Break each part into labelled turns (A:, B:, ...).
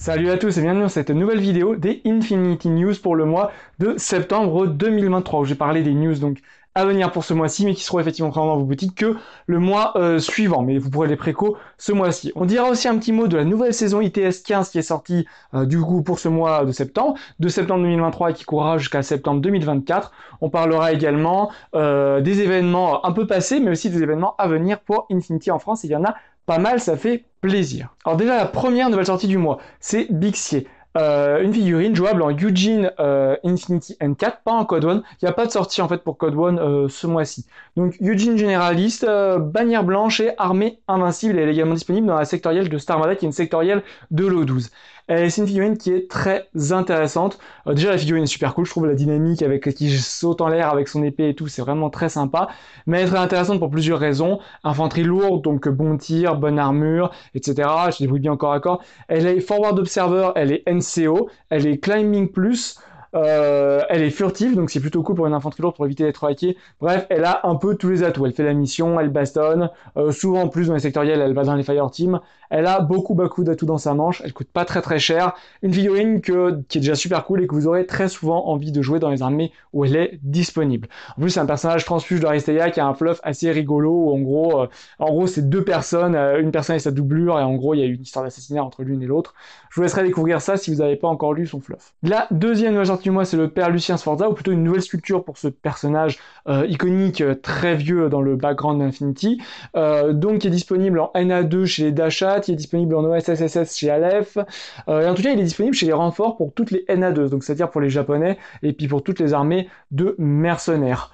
A: Salut à tous et bienvenue dans cette nouvelle vidéo des Infinity News pour le mois de septembre 2023 où j'ai parlé des news donc à venir pour ce mois-ci mais qui seront effectivement vraiment dans vos boutiques que le mois euh, suivant mais vous pourrez les préco ce mois-ci. On dira aussi un petit mot de la nouvelle saison ITS 15 qui est sortie euh, du coup pour ce mois de septembre, de septembre 2023 et qui courra jusqu'à septembre 2024. On parlera également euh, des événements un peu passés mais aussi des événements à venir pour Infinity en France il y en a pas mal, ça fait plaisir. Alors déjà, la première nouvelle sortie du mois, c'est Bixier. Euh, une figurine jouable en Eugene euh, Infinity N4, pas en Code One. Il n'y a pas de sortie en fait pour Code One euh, ce mois-ci. Donc Eugene généraliste, bannière blanche et armée invincible. Elle est également disponible dans la sectorielle de Star qui est une sectorielle de l'O12. Euh, c'est une figurine qui est très intéressante. Euh, déjà, la figurine est super cool. Je trouve la dynamique avec qui saute en l'air avec son épée et tout, c'est vraiment très sympa. Mais elle est très intéressante pour plusieurs raisons. Infanterie lourde, donc bon tir, bonne armure, etc. Je débrouille bien encore à corps. Elle est forward observer, elle est NCO, elle est climbing plus. Euh, elle est furtive, donc c'est plutôt cool pour une infanterie lourde pour éviter d'être hackée. Bref, elle a un peu tous les atouts. Elle fait la mission, elle bastonne. Euh, souvent, en plus, dans les sectoriels, elle va dans les fire teams. Elle a beaucoup, beaucoup d'atouts dans sa manche. Elle coûte pas très, très cher. Une figurine que, qui est déjà super cool et que vous aurez très souvent envie de jouer dans les armées où elle est disponible. En plus, c'est un personnage transfuge d'Aristea qui a un fluff assez rigolo où, en gros, euh, en gros, c'est deux personnes. une personne et sa doublure et en gros, il y a une histoire d'assassinat entre l'une et l'autre. Je vous laisserai découvrir ça si vous n'avez pas encore lu son fluff. La deuxième du c'est le père Lucien Sforza, ou plutôt une nouvelle sculpture pour ce personnage euh, iconique euh, très vieux dans le background d'Infinity. Euh, donc, il est disponible en NA2 chez les Dachat, il est disponible en OSSS chez Aleph. et en tout cas, il est disponible chez les renforts pour toutes les NA2, donc c'est-à-dire pour les Japonais et puis pour toutes les armées de mercenaires.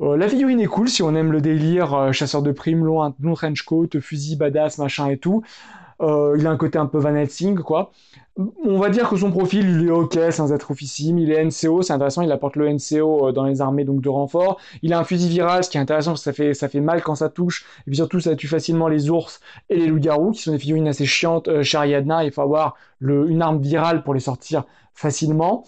A: la figurine est cool si on aime le délire, chasseur de primes, long, long trench coat, fusil badass, machin et tout. Euh, il a un côté un peu Van Helsing, quoi. On va dire que son profil, il est ok sans être officime, Il est NCO, c'est intéressant. Il apporte le NCO euh, dans les armées donc de renfort. Il a un fusil viral, ce qui est intéressant parce que ça fait, mal quand ça touche. Et puis surtout, ça tue facilement les ours et les loups-garous, qui sont des figurines assez chiantes. Euh, Chariadna, il faut avoir une arme virale pour les sortir facilement.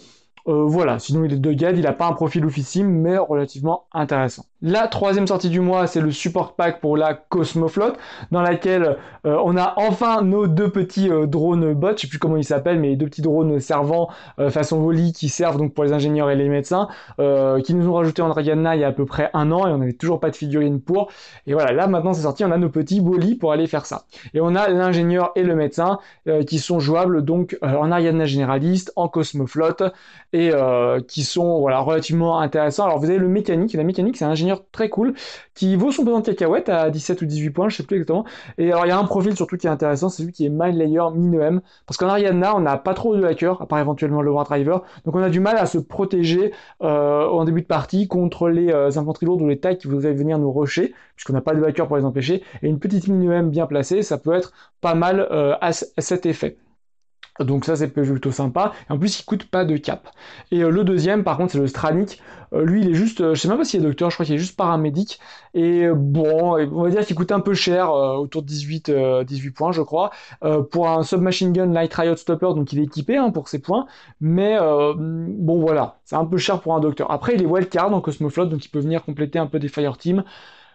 A: Euh, voilà, sinon il est de guide, il n'a pas un profil officime, mais relativement intéressant. La troisième sortie du mois, c'est le support pack pour la Cosmoflotte, dans laquelle euh, on a enfin nos deux petits euh, drones bots, je ne sais plus comment ils s'appellent, mais deux petits drones servant euh, façon Voli qui servent donc pour les ingénieurs et les médecins, qui nous ont rajouté en Ariadna il y a à peu près un an et on n'avait toujours pas de figurine pour. Et voilà, là maintenant c'est sorti, on a nos petits volis pour aller faire ça. Et on a l'ingénieur et le médecin qui sont jouables donc en Ariadna généraliste, en Cosmoflotte et qui sont voilà relativement intéressants. Alors vous avez le mécanique, la mécanique c'est un ingénieur très cool qui vaut son pesant de cacahuète à 17 ou 18 points, je sais plus exactement. Et alors il y a un profil surtout qui est intéressant, c'est celui qui est Mind Layer Parce qu'en Ariana, on n'a pas trop de hackers, à part éventuellement le War Driver. Donc on a du mal à se protéger euh, en début de partie contre les euh, infanteries lourdes ou les tags qui voudraient venir nous rusher, puisqu'on n'a pas de hackers pour les empêcher. Et une petite Minoem bien placée, ça peut être pas mal euh, à cet effet. Donc ça c'est plutôt sympa. Et en plus il coûte pas de cap. Et euh, le deuxième par contre c'est le Stranic. Euh, lui il est juste, euh, je sais même pas s'il est docteur, je crois qu'il est juste paramédic. Et euh, bon, on va dire qu'il coûte un peu cher, autour de 18, 18 points je crois, pour un submachine gun light riot stopper, donc il est équipé hein, pour ses points. Mais bon voilà, c'est un peu cher pour un docteur. Après il est wildcard en Cosmoflot, donc il peut venir compléter un peu des fire team.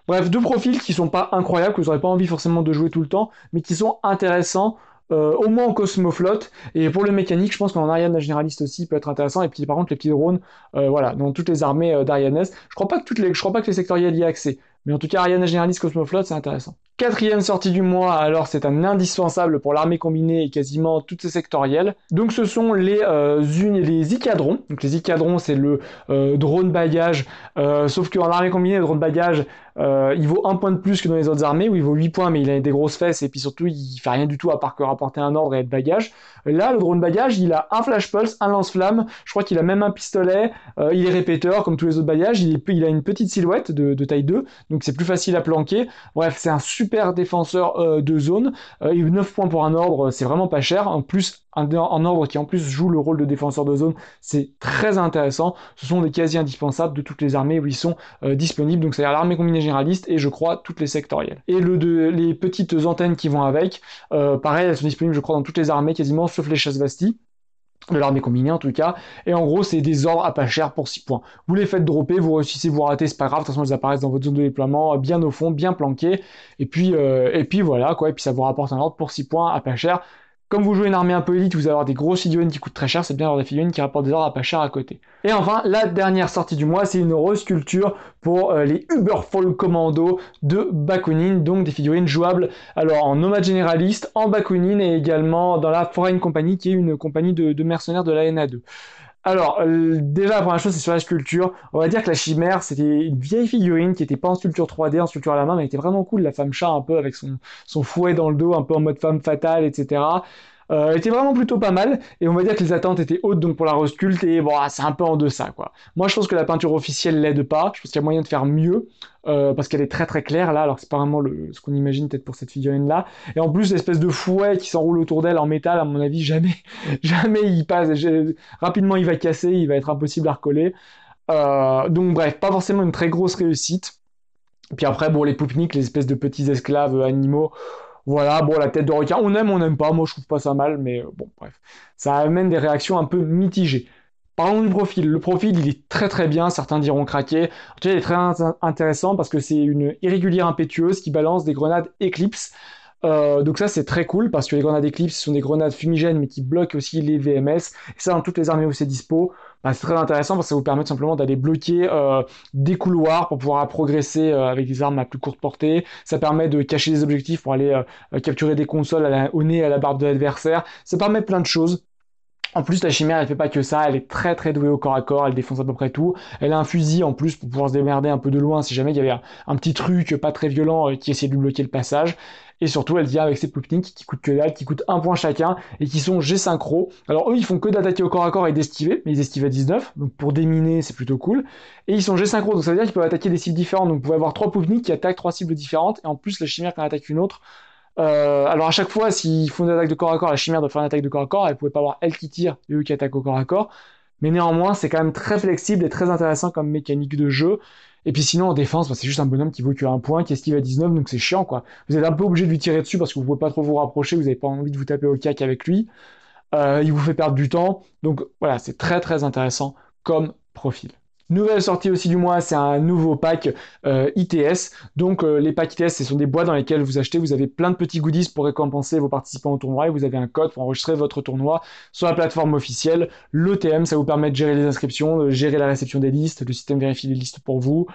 A: Bref, deux profils qui sont pas incroyables, que vous n'aurez pas envie forcément de jouer tout le temps, mais qui sont intéressants euh, au moins en Cosmoflotte. Et pour le mécanique, je pense qu'en Ariane, généraliste aussi peut être intéressant. Et puis par contre, les petits drones, euh, voilà, dans toutes les armées euh, d'Ariane Je crois pas que toutes les, je crois pas que les sectoriels y aient accès. Mais en tout cas, Ariane, généraliste, Cosmoflotte, c'est intéressant. Quatrième sortie du mois, alors c'est un indispensable pour l'armée combinée et quasiment toutes ses sectorielles. Donc ce sont les, euh, les Icadrons. Donc les Icadrons, c'est le euh, drone bagage, euh, sauf qu'en armée combinée, le drone bagage, euh, il vaut un point de plus que dans les autres armées, où il vaut 8 points, mais il a des grosses fesses, et puis surtout, il fait rien du tout à part que rapporter un ordre et être bagage. Là, le drone bagage, il a un flash pulse, un lance-flamme, je crois qu'il a même un pistolet, euh, il est répéteur, comme tous les autres bagages, il, a une petite silhouette de, de taille 2, donc c'est plus facile à planquer. Bref, c'est un super défenseur euh, de zone. 9 euh, points pour un ordre, c'est vraiment pas cher. En plus, un, ordre qui en plus joue le rôle de défenseur de zone, c'est très intéressant. Ce sont des quasi indispensables de toutes les armées où ils sont euh, disponibles. Donc c'est-à-dire l'armée combinée généraliste et je crois toutes les sectorielles. Et le, les petites antennes qui vont avec, pareil, elles sont disponibles je crois dans toutes les armées quasiment, sauf les chasse vastis de l'armée combinée en tout cas, et en gros c'est des ordres à pas cher pour 6 points. Vous les faites dropper, vous réussissez, vous ratez, c'est pas grave, de toute façon ils apparaissent dans votre zone de déploiement, euh, bien au fond, bien planqué et puis, euh, et puis voilà quoi, et puis ça vous rapporte un ordre pour 6 points à pas cher, comme vous jouez une armée un peu élite, vous allez avoir des grosses figurines qui coûtent très cher, c'est bien d'avoir des figurines qui rapportent des ordres à pas cher à côté. Et enfin, la dernière sortie du mois, c'est une re-sculpture pour euh, les Uberfall Commando de Bakunin, donc des figurines jouables alors en nomade généraliste, en Bakunin et également dans la Foreign Company, qui est une compagnie de, de mercenaires de la NA2. Alors, euh, déjà, la première chose, c'est sur la sculpture. On va dire que la chimère, c'était une vieille figurine qui était pas en sculpture 3D, en sculpture à la main, mais elle était vraiment cool, la femme chat, un peu avec son, son fouet dans le dos, un peu en mode femme fatale, etc. Elle euh, était vraiment plutôt pas mal. Et on va dire que les attentes étaient hautes donc pour la Rose et c'est un peu en deçà quoi. Moi je pense que la peinture officielle l'aide pas. Je pense qu'il y a moyen de faire mieux euh, parce qu'elle est très très claire là. Alors c'est pas vraiment ce qu'on imagine peut-être pour cette figurine là. Et en plus l'espèce de fouet qui s'enroule autour d'elle en métal, à mon avis jamais jamais il passe. Rapidement il va casser, il va être impossible à recoller. Euh, donc bref, pas forcément une très grosse réussite. Puis après, bon, les Poupniques, les espèces de petits esclaves animaux, voilà, bon, la tête de requin, on aime, on n'aime pas. Moi, je trouve pas ça mal, mais bon, bref. Ça amène des réactions un peu mitigées. Parlons du profil. Le profil, il est très très bien, certains diront craqué. il est très intéressant parce que c'est une irrégulière impétueuse qui balance des grenades éclipses. Euh, donc ça c'est très cool parce que les grenades éclipses sont des grenades fumigènes mais qui bloquent aussi les VMS. Et ça dans toutes les armées où c'est dispo. Ah, c'est très intéressant parce que ça vous permet simplement d'aller bloquer euh, des couloirs pour pouvoir progresser euh, avec des armes à plus courte portée. Ça permet de cacher des objectifs pour aller euh, capturer des consoles au nez à la barbe de l'adversaire. Ça permet plein de choses. En plus, la chimère, elle fait pas que ça, elle est très très douée au corps à corps, elle défonce à peu près tout. Elle a un fusil en plus pour pouvoir se démerder un peu de loin si jamais il y avait un, un petit truc pas très violent qui essayait de lui bloquer le passage et surtout elle vient avec ses Ploupnik qui coûtent que dalle, qui coûtent un point chacun et qui sont G synchro. Alors eux ils font que d'attaquer au corps à corps et d'esquiver, mais ils esquivent à 19, donc pour déminer c'est plutôt cool. Et ils sont G synchro, donc ça veut dire qu'ils peuvent attaquer des cibles différentes. Donc vous pouvez avoir trois Ploupnik qui attaquent trois cibles différentes et en plus la chimère qui en attaque une autre. Euh, alors à chaque fois, s'ils font une attaque de corps à corps, la chimère doit faire une attaque de corps à corps, elle ne pouvait pas avoir elle qui tire et eux qui attaquent au corps à corps. Mais néanmoins, c'est quand même très flexible et très intéressant comme mécanique de jeu. Et puis sinon, en défense, bah, c'est juste un bonhomme qui vaut que un point, qui esquive à 19, donc c'est chiant, quoi. Vous êtes un peu obligé de lui tirer dessus parce que vous pouvez pas trop vous rapprocher, vous avez pas envie de vous taper au cac avec lui. Euh, il vous fait perdre du temps. Donc voilà, c'est très très intéressant comme profil. Nouvelle sortie aussi du mois, c'est un nouveau pack euh, ITS. Donc euh, les packs ITS, ce sont des boîtes dans lesquelles vous achetez, vous avez plein de petits goodies pour récompenser vos participants au tournoi et vous avez un code pour enregistrer votre tournoi sur la plateforme officielle. L'OTM, ça vous permet de gérer les inscriptions, de gérer la réception des listes, le système vérifie les listes pour vous.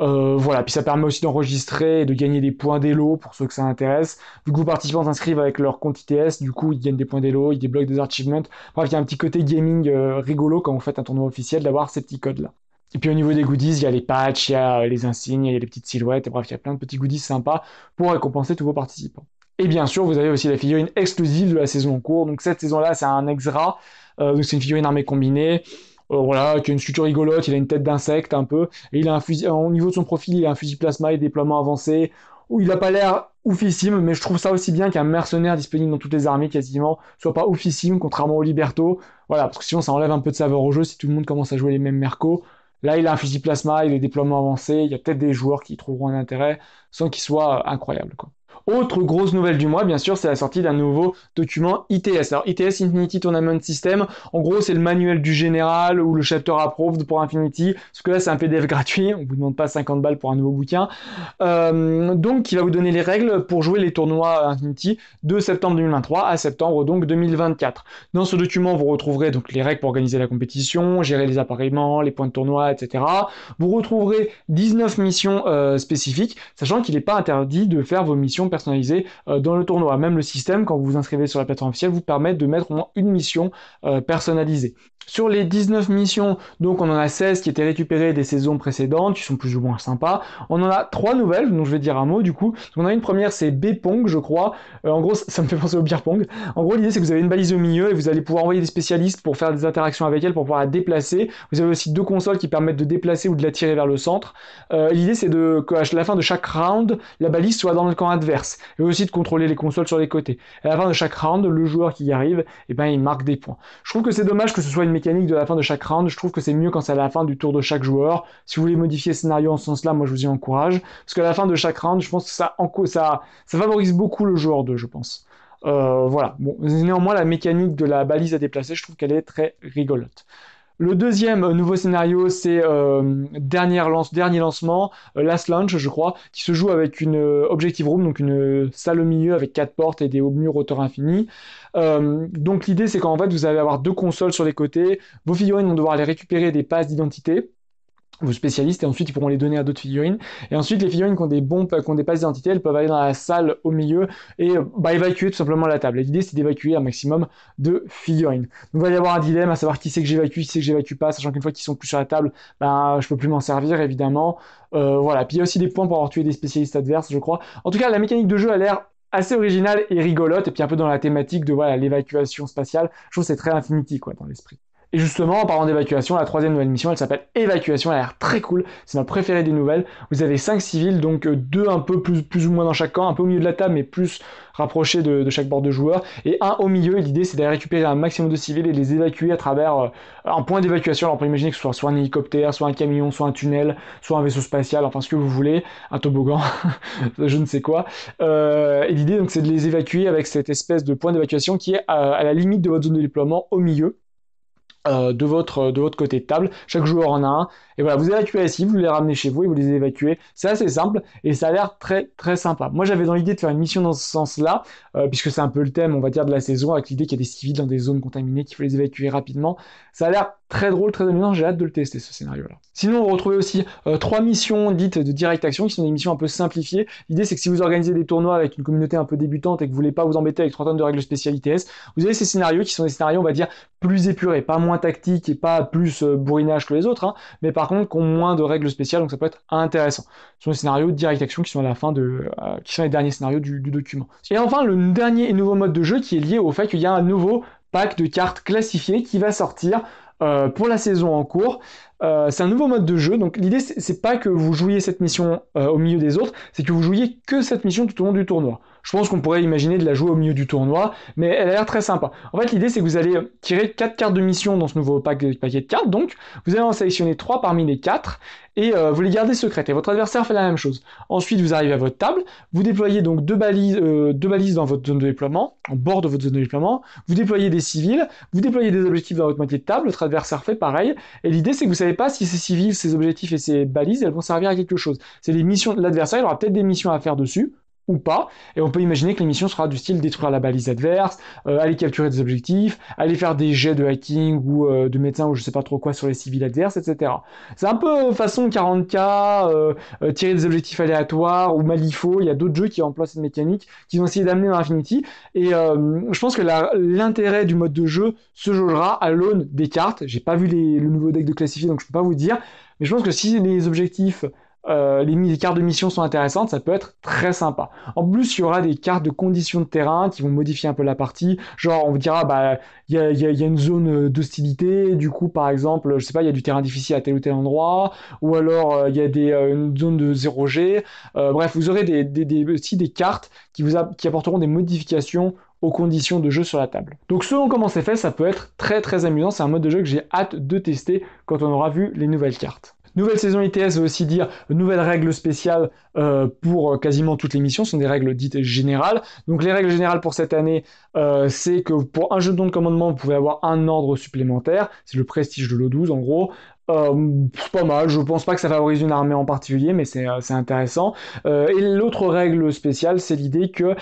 A: Euh, voilà, puis ça permet aussi d'enregistrer et de gagner des points d'élo pour ceux que ça intéresse. Vu que vos participants s'inscrivent avec leur compte ITS, du coup ils gagnent des points d'élo, ils débloquent des achievements. Bref, il y a un petit côté gaming rigolo quand vous faites un tournoi officiel d'avoir ces petits codes là. Et puis au niveau des goodies, il y a les patchs, il y a euh, les insignes, il y a les petites silhouettes, bref, il y a plein de petits goodies sympas pour récompenser tous vos participants. Et bien sûr, vous avez aussi la figurine exclusive de la saison en cours. Donc cette saison-là, c'est un Exra, euh, donc c'est une figurine armée combinée. Euh, voilà, qui a une structure rigolote, il a une tête d'insecte un peu, et il a un fusil, au niveau de son profil, il a un fusil plasma et déploiement avancé, où il n'a pas l'air oufissime, mais je trouve ça aussi bien qu'un mercenaire disponible dans toutes les armées quasiment soit pas oufissime, contrairement au Liberto. Voilà, parce que sinon ça enlève un peu de saveur au jeu si tout le monde commence à jouer les mêmes mercos. Là, il a un fusil plasma, il est déploiement avancé, il y a peut-être des joueurs qui trouveront un intérêt sans qu'il soit incroyable. Quoi. Autre grosse nouvelle du mois, bien sûr, c'est la sortie d'un nouveau document ITS. Alors ITS Infinity Tournament System, en gros, c'est le manuel du général ou le chapter approved pour Infinity, parce que là, c'est un PDF gratuit, on vous demande pas 50 balles pour un nouveau bouquin. Euh, donc, qui va vous donner les règles pour jouer les tournois Infinity de septembre 2023 à septembre donc 2024. Dans ce document, vous retrouverez donc les règles pour organiser la compétition, gérer les appareillements, les points de tournoi, etc. Vous retrouverez 19 missions euh, spécifiques, sachant qu'il n'est pas interdit de faire vos missions personnalisé euh, dans le tournoi. Même le système, quand vous vous inscrivez sur la plateforme officielle, vous permet de mettre au moins une mission euh, personnalisée. Sur les 19 missions, donc on en a 16 qui étaient récupérées des saisons précédentes, qui sont plus ou moins sympas. On en a trois nouvelles, dont je vais dire un mot du coup. on a une première, c'est B-Pong, je crois. Euh, en gros, ça me fait penser au beer pong. En gros, l'idée, c'est que vous avez une balise au milieu et vous allez pouvoir envoyer des spécialistes pour faire des interactions avec elle, pour pouvoir la déplacer. Vous avez aussi deux consoles qui permettent de déplacer ou de la tirer vers le centre l'idée, c'est de qu'à la fin de chaque round, la balise soit dans le camp adverse et aussi de contrôler les consoles sur les côtés. À la fin de chaque round, le joueur qui y arrive, eh ben, il marque des points. Je trouve que c'est dommage que ce soit une mécanique de la fin de chaque round, je trouve que c'est mieux quand c'est à la fin du tour de chaque joueur. Si vous voulez modifier le scénario en ce sens-là, moi je vous y encourage, parce qu'à la fin de chaque round, je pense que ça, ça, ça favorise beaucoup le joueur 2, je pense. Euh, voilà. Bon, néanmoins, la mécanique de la balise à déplacer, je trouve qu'elle est très rigolote. Le deuxième euh, nouveau scénario, c'est euh, dernier lancement, euh, Last Launch, je crois, qui se joue avec une Objective Room, donc une salle au milieu avec quatre portes et des hauts murs hauteur infinie. donc l'idée, c'est qu'en fait, vous allez avoir deux consoles sur les côtés. Vos figurines vont devoir aller récupérer des passes d'identité vos spécialistes et ensuite ils pourront les donner à d'autres figurines et ensuite les figurines qui ont des bombes, qui ont des passes d'identité elles peuvent aller dans la salle au milieu et euh, bah, évacuer tout simplement la table l'idée c'est d'évacuer un maximum de figurines donc il va y avoir un dilemme à savoir qui c'est que j'évacue qui c'est que j'évacue pas sachant qu'une fois qu'ils sont plus sur la table bah, je peux plus m'en servir évidemment euh, voilà puis il y a aussi des points pour avoir tué des spécialistes adverses je crois en tout cas la mécanique de jeu a l'air assez originale et rigolote et puis un peu dans la thématique de voilà l'évacuation spatiale je trouve c'est très infinity quoi dans l'esprit et justement, en parlant d'évacuation, la troisième nouvelle mission, elle s'appelle Évacuation, elle a l'air très cool, c'est ma préférée des nouvelles. Vous avez cinq civils, donc euh, deux un peu plus, plus ou moins dans chaque camp, un peu au milieu de la table, mais plus rapprochés de, chaque bord de joueur. et un au milieu, l'idée c'est d'aller récupérer un maximum de civils et les évacuer à travers euh, un point d'évacuation, alors on peut imaginer que ce soit soit un hélicoptère, soit un camion, soit un tunnel, soit un vaisseau spatial, enfin ce que vous voulez, un toboggan, je ne sais quoi. Euh, et l'idée donc c'est de les évacuer avec cette espèce de point d'évacuation qui est à la limite de votre zone de déploiement au milieu. Euh, de, votre, de votre côté de table. Chaque joueur en a un. Et voilà, vous évacuez ici, vous les ramenez chez vous et vous les évacuez. C'est assez simple et ça a l'air très très sympa. Moi j'avais dans l'idée de faire une mission dans ce sens-là, euh, puisque c'est un peu le thème, on va dire, de la saison, avec l'idée qu'il y a des civils dans des zones contaminées, qu'il faut les évacuer rapidement. Ça a l'air Très drôle, très amusant, j'ai hâte de le tester ce scénario-là. Sinon, on retrouve aussi euh, trois missions dites de direct action qui sont des missions un peu simplifiées. L'idée, c'est que si vous organisez des tournois avec une communauté un peu débutante et que vous voulez pas vous embêter avec trois tonnes de règles spéciales ITS, vous avez ces scénarios qui sont des scénarios, on va dire, plus épurés, pas moins tactiques et pas plus euh, bourrinage que les autres, hein, mais par contre qui ont moins de règles spéciales, donc ça peut être intéressant. Ce sont des scénarios direct action qui sont à la fin de, euh, qui sont les derniers scénarios du, document. Et enfin, le dernier et nouveau mode de jeu qui est lié au fait qu'il y a un nouveau pack de cartes classifiées qui va sortir euh, pour la saison en cours. Euh, c'est un nouveau mode de jeu, donc l'idée c'est pas que vous jouiez cette mission euh, au milieu des autres, c'est que vous jouiez que cette mission tout au long du tournoi. Je pense qu'on pourrait imaginer de la jouer au milieu du tournoi, mais elle a l'air très sympa. En fait l'idée c'est que vous allez euh, tirer 4 cartes de mission dans ce nouveau paquet de cartes, donc vous allez en sélectionner 3 parmi les 4 et vous les gardez secrètes. Et votre adversaire fait la même chose. Ensuite, vous arrivez à votre table, vous déployez donc deux balises, dans votre zone de déploiement, en bord de votre zone de déploiement, vous déployez des civils, vous déployez des objectifs dans votre moitié de table, votre adversaire fait pareil, et l'idée c'est que vous allez pas si ces civils, ces objectifs et ces balises, elles vont servir à quelque chose. C'est les missions. de L'adversaire, il aura peut-être des missions à faire dessus ou pas. Et on peut imaginer que l'émission sera du style détruire la balise adverse, euh, aller capturer des objectifs, aller faire des jets de hacking ou euh, de médecins ou je sais pas trop quoi sur les civils adverses, etc. C'est un peu façon 40K, euh, tirer des objectifs aléatoires ou Malifaux. Il y a d'autres jeux qui emploient cette mécanique, qui ont essayé d'amener dans Infinity. Et je pense que l'intérêt du mode de jeu se jaugera à l'aune des cartes. J'ai pas vu les, le nouveau deck de classifié, donc je peux pas vous dire. Mais je pense que si les objectifs euh, les cartes de mission sont intéressantes, ça peut être très sympa. En plus, il y aura des cartes de conditions de terrain qui vont modifier un peu la partie. Genre, on vous dira, bah, il y a, une zone euh, d'hostilité, du coup, par exemple, je sais pas, il y a du terrain difficile à tel ou tel endroit, ou alors euh, il y a des, une zone de 0G. bref, vous aurez aussi des cartes qui, qui apporteront des modifications aux conditions de jeu sur la table. Donc selon comment c'est fait, ça peut être très très amusant, c'est un mode de jeu que j'ai hâte de tester quand on aura vu les nouvelles cartes. Nouvelle saison ITS veut aussi dire nouvelle règles spéciales euh, pour euh, quasiment toutes les missions, ce sont des règles dites générales. Donc les règles générales pour cette année, euh, c'est que pour un jeu de de commandement, vous pouvez avoir un ordre supplémentaire, c'est le prestige de l'O12 en gros. c'est pas mal, je pense pas que ça favorise une armée en particulier, mais c'est intéressant. et l'autre règle spéciale, c'est l'idée que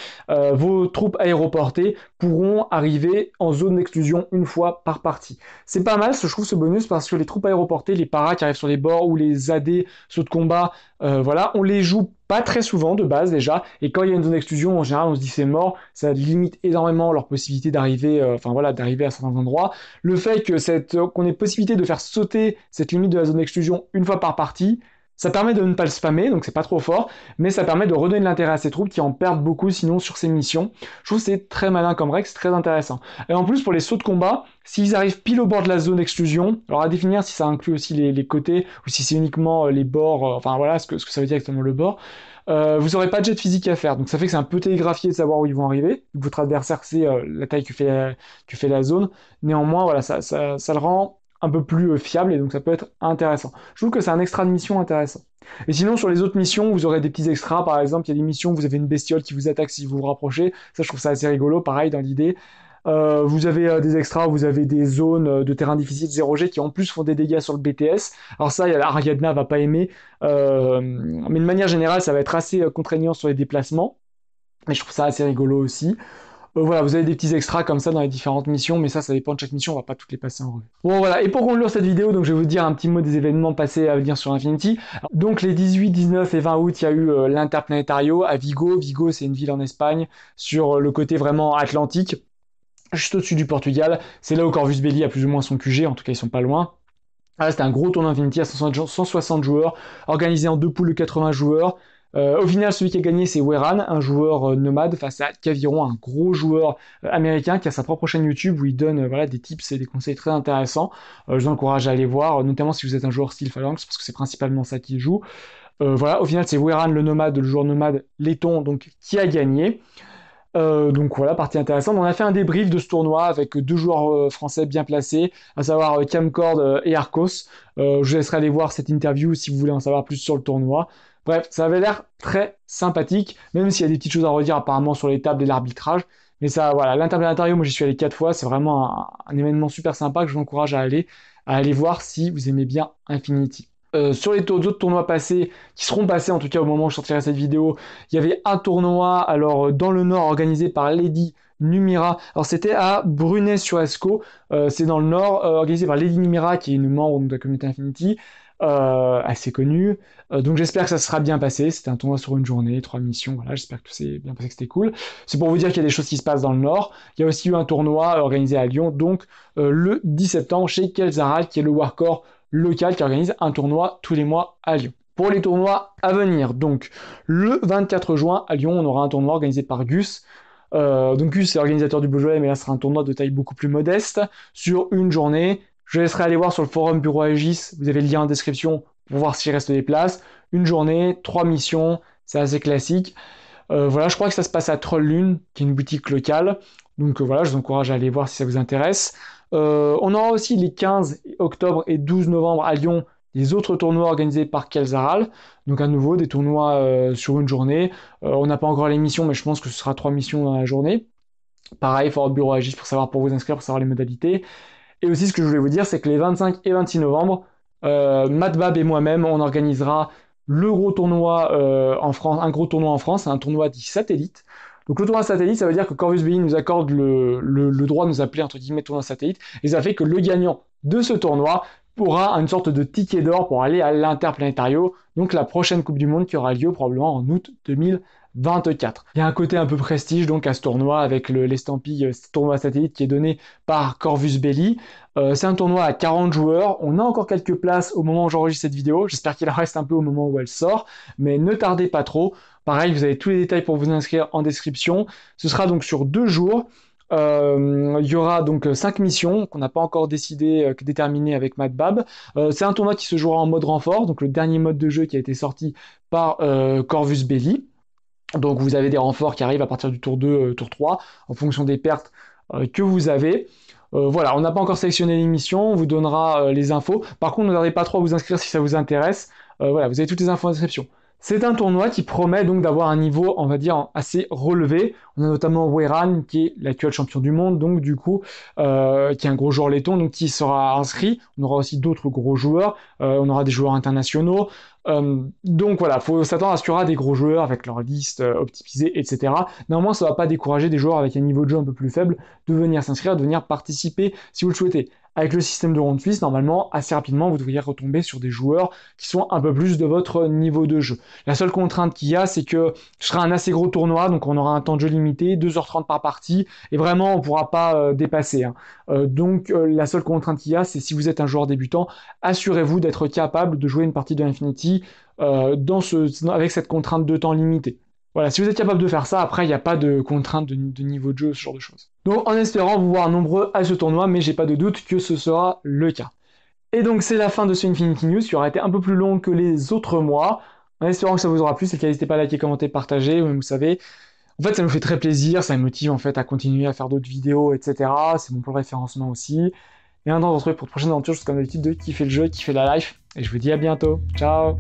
A: vos troupes aéroportées pourront arriver en zone d'exclusion une fois par partie. C'est pas mal, je trouve ce bonus parce que les troupes aéroportées, les paras qui arrivent sur les bords ou les AD saut de combat, euh, voilà, on les joue pas très souvent de base déjà. Et quand il y a une zone d'exclusion, en général, on se dit c'est mort. Ça limite énormément leur possibilité d'arriver, euh, enfin voilà, d'arriver à certains endroits. Le fait que cette, qu'on ait possibilité de faire sauter cette limite de la zone d'exclusion une fois par partie, ça permet de ne pas le spammer, donc c'est pas trop fort, mais ça permet de redonner de l'intérêt à ses troupes qui en perdent beaucoup sinon sur ces missions. Je trouve que c'est très malin comme c'est très intéressant. Et en plus pour les sauts de combat, s'ils arrivent pile au bord de la zone exclusion, alors à définir si ça inclut aussi les, côtés ou si c'est uniquement euh, les bords, euh, enfin voilà ce que, ça veut dire exactement le bord, euh, vous n'aurez pas de jet physique à faire. Donc ça fait que c'est un peu télégraphié de savoir où ils vont arriver. Votre adversaire c'est la taille que fait, fait la zone. Néanmoins, voilà, ça, ça le rend un peu plus euh, fiable et donc ça peut être intéressant. Je trouve que c'est un extra de mission intéressant. Et sinon, sur les autres missions, vous aurez des petits extras. Par exemple, il y a des missions où vous avez une bestiole qui vous attaque si vous vous rapprochez. Ça, je trouve ça assez rigolo, pareil, dans l'idée. Euh, vous avez euh, des extras, vous avez des zones de terrain difficile 0G qui en plus font des dégâts sur le BTS. Alors ça, Ariadna va pas aimer. mais de manière générale, ça va être assez contraignant sur les déplacements. Mais je trouve ça assez rigolo aussi. Euh, voilà, vous avez des petits extras comme ça dans les différentes missions, mais ça, ça dépend de chaque mission, on va pas toutes les passer en revue. Bon, voilà, et pour conclure cette vidéo, donc je vais vous dire un petit mot des événements passés à venir sur Infinity. Donc les 18, 19 et 20 août, il y a eu euh, l'Interplanetario à Vigo. Vigo, c'est une ville en Espagne, sur euh, le côté vraiment atlantique, juste au-dessus du Portugal. C'est là où Corvus Belli a plus ou moins son QG, en tout cas, ils sont pas loin. Ah, c'était un gros tournoi Infinity à 160 joueurs, organisé en deux poules de 80 joueurs. Euh, au final, celui qui a gagné, c'est Weran, un joueur euh, nomade face à Caviron, un gros joueur euh, américain qui a sa propre chaîne YouTube où il donne des tips et des conseils très intéressants. je vous encourage à aller voir, notamment si vous êtes un joueur style Phalanx, parce que c'est principalement ça qu'il joue. voilà, au final, c'est Weran, le nomade, le joueur nomade laiton, donc qui a gagné. donc voilà, partie intéressante. On a fait un débrief de ce tournoi avec deux joueurs français bien placés, à savoir Camcord et Arcos. je vous laisserai aller voir cette interview si vous voulez en savoir plus sur le tournoi. Bref, ça avait l'air très sympathique, même s'il y a des petites choses à redire apparemment sur les tables et l'arbitrage. Mais ça, voilà, l'interium moi j'y suis allé quatre fois, c'est vraiment un, événement super sympa que je vous encourage à aller, à aller voir si vous aimez bien Infinity. Euh, sur les autres tournois passés, qui seront passés en tout cas au moment où je sortirai cette vidéo, il y avait un tournoi alors euh, dans le nord organisé par Lady Numira. Alors c'était à brunet sur esco euh, c'est dans le nord, organisé par Lady Numira qui est une membre de la communauté Infinity. Euh, assez connu. Euh, donc j'espère que ça sera bien passé. C'était un tournoi sur une journée, trois missions. Voilà, j'espère que c'est bien passé, que c'était cool. C'est pour vous dire qu'il y a des choses qui se passent dans le Nord. Il y a aussi eu un tournoi organisé à Lyon, donc euh, le 10 septembre chez Kelzara, qui est le Warcore local qui organise un tournoi tous les mois à Lyon. Pour les tournois à venir, donc le 24 juin à Lyon, on aura un tournoi organisé par Gus. Euh, donc Gus est organisateur du Beaujolais, mais là ce sera un tournoi de taille beaucoup plus modeste sur une journée je laisserai aller voir sur le forum Bureau Agis, vous avez le lien en description pour voir s'il reste des places. Une journée, trois missions, c'est assez classique. Euh, voilà, je crois que ça se passe à Troll Lune, qui est une boutique locale. Donc euh, voilà, je vous encourage à aller voir si ça vous intéresse. Euh, on aura aussi les 15 octobre et 12 novembre à Lyon les autres tournois organisés par Kelsaral. Donc à nouveau des tournois sur une journée. on n'a pas encore les missions, mais je pense que ce sera trois missions dans la journée. Pareil, Forum bureau Agis pour savoir pour vous inscrire, pour savoir les modalités. Et aussi, ce que je voulais vous dire, c'est que les 25 et 26 novembre, euh, et moi-même, on organisera le tournoi euh, en France, un gros tournoi en France, un tournoi dit satellite. Donc le tournoi satellite, ça veut dire que Corvus BI nous accorde le, droit de nous appeler entre guillemets tournoi satellite, et ça fait que le gagnant de ce tournoi pourra une sorte de ticket d'or pour aller à l'interplanétario, donc la prochaine Coupe du Monde qui aura lieu probablement en août 2020. 24. Il y a un côté un peu prestige donc à ce tournoi avec l'estampille euh, tournoi satellite qui est donné par Corvus Belli. Euh, c'est un tournoi à 40 joueurs. On a encore quelques places au moment où j'enregistre cette vidéo. J'espère qu'il en reste un peu au moment où elle sort. Mais ne tardez pas trop. Pareil, vous avez tous les détails pour vous inscrire en description. Ce sera donc sur deux jours. Euh, il y aura donc cinq missions qu'on n'a pas encore décidé, déterminées avec MadBab. c'est un tournoi qui se jouera en mode renfort, donc le dernier mode de jeu qui a été sorti par Corvus Belli. Donc vous avez des renforts qui arrivent à partir du tour 2, euh, tour 3, en fonction des pertes euh, que vous avez. Euh, voilà, on n'a pas encore sélectionné l'émission, on vous donnera les infos. Par contre, n'hésitez pas trop à vous inscrire si ça vous intéresse. voilà, vous avez toutes les infos description. C'est un tournoi qui promet donc d'avoir un niveau, on va dire, assez relevé. On a notamment Weiran, qui est l'actuel champion du monde, donc du coup, euh, qui est un gros joueur laiton, donc qui sera inscrit. On aura aussi d'autres gros joueurs, euh, on aura des joueurs internationaux. Euh, donc voilà, faut s'attendre à ce qu'il y aura des gros joueurs avec leur liste optimisée, etc. Néanmoins, ça ne va pas décourager des joueurs avec un niveau de jeu un peu plus faible de venir s'inscrire, de venir participer si vous le souhaitez avec le système de ronde suisse, normalement, assez rapidement, vous devriez retomber sur des joueurs qui sont un peu plus de votre niveau de jeu. La seule contrainte qu'il y a, c'est que ce sera un assez gros tournoi, donc on aura un temps de jeu limité, 2h30 par partie, et vraiment, on ne pourra pas euh, dépasser. Hein. Euh, donc, euh, la seule contrainte qu'il y a, c'est si vous êtes un joueur débutant, assurez-vous d'être capable de jouer une partie de Infinity avec cette contrainte de temps limité. Voilà, si vous êtes capable de faire ça, après, il n'y a pas de contrainte de, niveau de jeu, ce genre de choses. Donc, en espérant vous voir nombreux à ce tournoi, mais j'ai pas de doute que ce sera le cas. Et donc, c'est la fin de ce Infinity News, qui aura été un peu plus long que les autres mois. En espérant que ça vous aura plu, c'est n'hésitez pas à liker, commenter, partager, vous savez. En fait, ça me fait très plaisir, ça me motive en fait à continuer à faire d'autres vidéos, etc. C'est bon pour le référencement aussi. Et maintenant, on se retrouve pour de prochaines aventures, comme d'habitude, de kiffer le jeu, kiffer la life. Et je vous dis à bientôt. Ciao